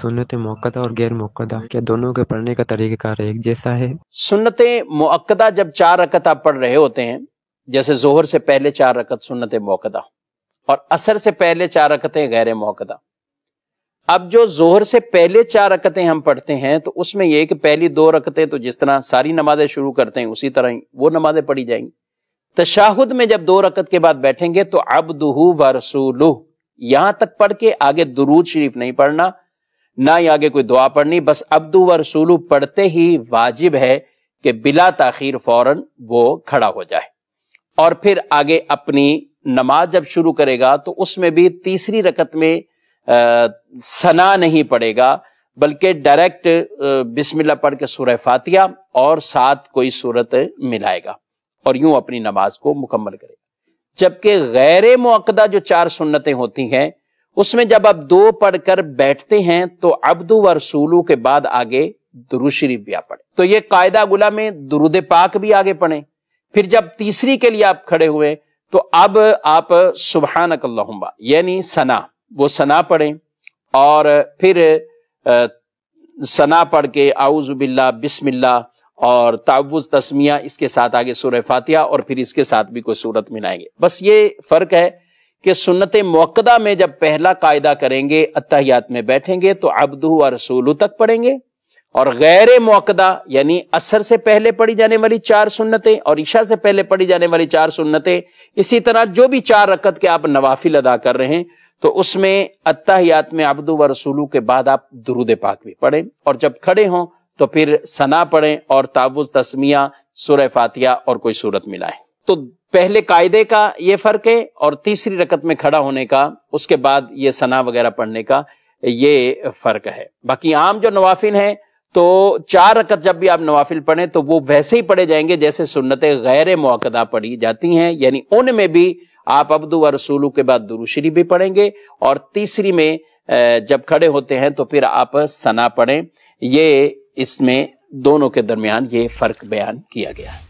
सुनत मौकदा और गैर मौकदा क्या दोनों के पढ़ने का तरीक़ाकार एक जैसा है सुनत मौकदा जब चार रकत आप पढ़ रहे होते हैं जैसे जोहर से पहले चार रकत सुनत मौकदा और असर से पहले चार रकतें गैर मौकदा अब जो जोहर से पहले चार रकतें हम पढ़ते हैं तो उसमें यह कि पहली दो रकतें तो जिस तरह सारी नमाजें शुरू करते हैं उसी तरह ही वो नमाजें पढ़ी जाएंगी तशाहुद में जब दो रकत के बाद बैठेंगे तो अब दुहू व रसूलू यहां तक पढ़ के आगे दुरूद शरीफ नहीं पढ़ना ना ही आगे कोई दुआ पढ़नी बस अब्दू व रसूलू पढ़ते ही वाजिब है कि बिला तखिर फौरन वो खड़ा हो जाए और फिर आगे अपनी नमाज जब शुरू करेगा तो उसमें भी तीसरी रकत में आ, सना नहीं पड़ेगा बल्कि डायरेक्ट बिस्मिल्लाह पढ़ के सूरह फातिया और साथ कोई सूरत मिलाएगा और यूं अपनी नमाज को मुकम्मल करेगा जबकि गैर मुकदा जो चार सुन्नतें होती हैं उसमें जब आप दो पढ़कर बैठते हैं तो अब्दू व रसूलू के बाद आगे दुरुशरीफ भी आप पढ़े तो ये कायदा गुला में दुरुद पाक भी आगे पढ़े फिर जब तीसरी के लिए आप खड़े हुए तो अब आप सुबहान अकल्ला यानी सना वो सना पढ़ें और फिर सना पढ़ के आउज़बिल्ला बिस्मिल्ला और तावुज तस्मिया इसके साथ आगे सूर्य फातिया और फिर इसके साथ भी कोई सूरत मिलाएंगे बस ये फर्क है कि सुन्नत मौकदा में जब पहला कायदा करेंगे अतहियात में बैठेंगे तो अब्दू और रसूलू तक पढ़ेंगे और गैर मौकदा यानी असर से पहले पढ़ी जाने वाली चार सुन्नतें और ईशा से पहले पढ़ी जाने वाली चार सुन्नतें इसी तरह जो भी चार रकत के आप नवाफिल अदा कर रहे हैं तो उसमें अतहयात में अब्दू व रसूलू के बाद आप दरूद पाक भी पढ़ें और जब खड़े हों तो फिर सना पढ़ें और तावुज तस्मिया सुर फातिया और कोई सूरत मिलाएं तो पहले कायदे का ये फर्क है और तीसरी रकत में खड़ा होने का उसके बाद ये सना वगैरह पढ़ने का ये फर्क है बाकी आम जो नवाफिल हैं तो चार रकत जब भी आप नवाफिल पढ़े तो वो वैसे ही पढ़े जाएंगे जैसे सुन्नतें गैर मौकदा पढ़ी जाती हैं यानी उनमें भी आप अब्दू और रसूलू के बाद दुरुशरी भी पढ़ेंगे और तीसरी में जब खड़े होते हैं तो फिर आप सना पढ़ें ये इसमें दोनों के दरमियान ये फर्क बयान किया गया है